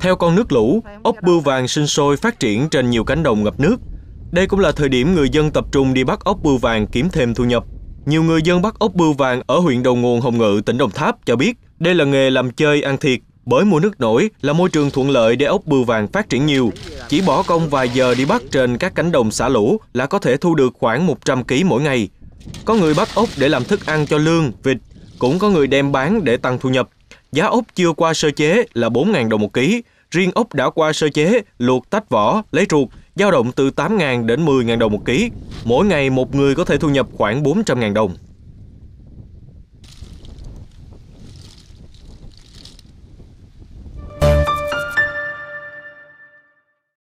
Theo con nước lũ, ốc bươu vàng sinh sôi phát triển trên nhiều cánh đồng ngập nước. Đây cũng là thời điểm người dân tập trung đi bắt ốc bươu vàng kiếm thêm thu nhập. Nhiều người dân bắt ốc bươu vàng ở huyện đầu nguồn Hồng Ngự, tỉnh Đồng Tháp cho biết đây là nghề làm chơi ăn thiệt bởi mùa nước nổi là môi trường thuận lợi để ốc bươu vàng phát triển nhiều. Chỉ bỏ công vài giờ đi bắt trên các cánh đồng xả lũ là có thể thu được khoảng 100 kg mỗi ngày. Có người bắt ốc để làm thức ăn cho lương, vịt, cũng có người đem bán để tăng thu nhập. Giá ốc chưa qua sơ chế là 4.000 đồng một ký, riêng ốc đã qua sơ chế, luộc tách vỏ, lấy ruột, dao động từ 8.000 đến 10.000 đồng một ký. Mỗi ngày một người có thể thu nhập khoảng 400.000 đồng.